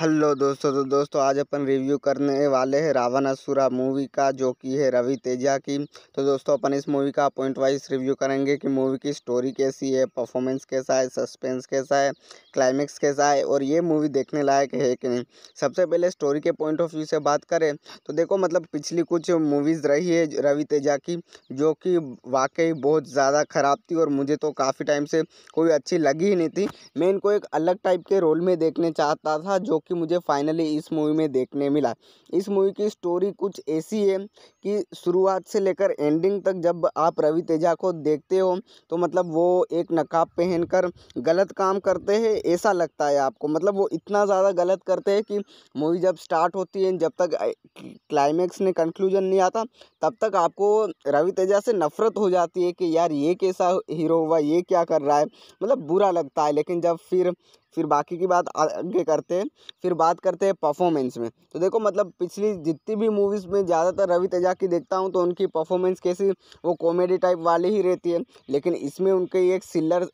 hello दोस्तों तो दोस्तों आज अपन रिव्यू करने वाले हैं रावण असुरा मूवी का जो कि है रवि तेजा की तो दोस्तों अपन इस मूवी का पॉइंट वाइज रिव्यू करेंगे कि मूवी की स्टोरी कैसी है परफॉर्मेंस कैसा है सस्पेंस कैसा है क्लाइमेक्स कैसा है और ये मूवी देखने लायक है कि नहीं सबसे पहले स्टोरी के पॉइंट ऑफ व्यू से बात करें तो देखो मतलब पिछली कुछ मूवीज़ रही है रवि तेजा की जो कि वाकई बहुत ज़्यादा ख़राब थी और मुझे तो काफ़ी टाइम से कोई अच्छी लगी ही नहीं थी मैं इनको एक अलग टाइप के रोल में देखने चाहता था जो कि मुझे फाइनली इस मूवी में देखने मिला इस मूवी की स्टोरी कुछ ऐसी है कि शुरुआत से लेकर एंडिंग तक जब आप रवि तेजा को देखते हो तो मतलब वो एक नकाब पहनकर गलत काम करते हैं ऐसा लगता है आपको मतलब वो इतना ज़्यादा गलत करते हैं कि मूवी जब स्टार्ट होती है जब तक क्लाइमैक्स ने कंक्लूजन नहीं आता तब तक आपको रवि तेजा से नफरत हो जाती है कि यार ये कैसा हीरो हुआ ये क्या कर रहा है मतलब बुरा लगता है लेकिन जब फिर फिर बाकी की बात आगे करते हैं फिर बात करते हैं परफॉर्मेंस में तो देखो मतलब पिछली जितनी भी मूवीज़ में ज़्यादातर रवि तेजा की देखता हूँ तो उनकी परफॉर्मेंस कैसी वो कॉमेडी टाइप वाली ही रहती है लेकिन इसमें उनकी एक सिलर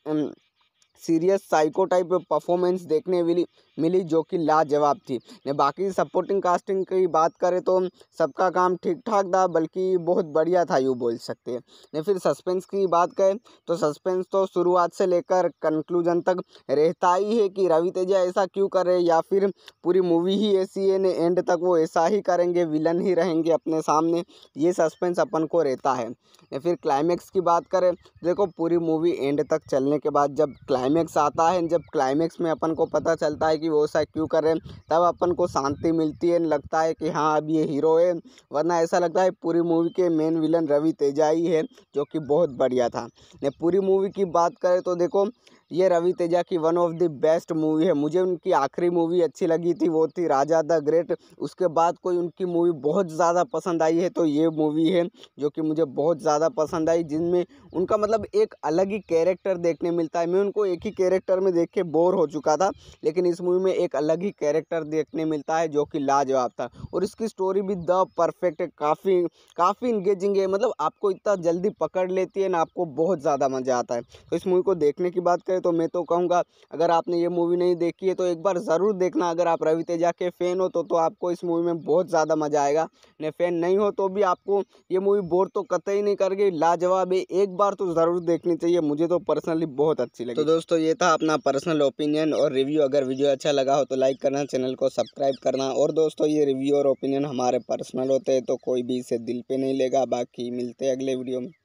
सीरियस साइको टाइप परफॉर्मेंस देखने मिली मिली जो कि लाजवाब थी ने बाकी सपोर्टिंग कास्टिंग की बात करें तो सबका काम ठीक ठाक था बल्कि बहुत बढ़िया था यूँ बोल सकते हैं ने फिर सस्पेंस की बात करें तो सस्पेंस तो शुरुआत से लेकर कंक्लूजन तक रहता ही है कि रवि तेजा ऐसा क्यों करे या फिर पूरी मूवी ही ऐसी है ने एंड तक वो ऐसा ही करेंगे विलन ही रहेंगे अपने सामने ये सस्पेंस अपन को रहता है या फिर क्लाइमैक्स की बात करें देखो पूरी मूवी एंड तक चलने के बाद जब क्लाइम क्लाइमैक्स आता है जब क्लाइमैक्स में अपन को पता चलता है कि वो ऐसा क्यों कर रहे हैं तब अपन को शांति मिलती है लगता है कि हाँ अब ये हीरो है वरना ऐसा लगता है पूरी मूवी के मेन विलन रवि तेजा ही है जो कि बहुत बढ़िया था पूरी मूवी की बात करें तो देखो ये रवि तेजा की one of the best movie है मुझे उनकी आखिरी मूवी अच्छी लगी थी वो थी राजा द ग्रेट उसके बाद कोई उनकी मूवी बहुत ज़्यादा पसंद आई है तो ये मूवी है जो कि मुझे बहुत ज़्यादा पसंद आई जिनमें उनका मतलब एक अलग ही कैरेक्टर देखने मिलता है मैं उनको एक ही कैरेक्टर में देख के बोर हो चुका था लेकिन इस मूवी में एक अलग ही कैरेक्टर देखने मिलता है जो कि लाजवाब था और इसकी स्टोरी भी द परफेक्ट है काफ़ी काफ़ी इंगेजिंग है मतलब आपको इतना जल्दी पकड़ लेती है ना आपको बहुत ज़्यादा मज़ा आता है तो इस मूवी को देखने की बात करें हैं तो मैं तो कहूँगा अगर आपने ये मूवी नहीं देखी है तो एक बार ज़रूर देखना अगर आप रवि तेजा के फ़ैन हो तो, तो आपको इस मूवी में बहुत ज़्यादा मज़ा आएगा ने फ़ैन नहीं हो तो भी आपको ये मूवी बोर तो कतई नहीं करेगी लाजवाब है एक बार तो ज़रूर देखनी चाहिए मुझे तो पर्सनली बहुत अच्छी लगी तो दोस्तों ये था अपना पर्सनल ओपिनियन और रिव्यू अगर वीडियो अच्छा लगा हो तो लाइक करना चैनल को सब्सक्राइब करना और दोस्तों ये रिव्यू और ओपिनियन हमारे पर्सनल होते हैं तो कोई भी इसे दिल पे नहीं लेगा बाकी मिलते हैं अगले वीडियो में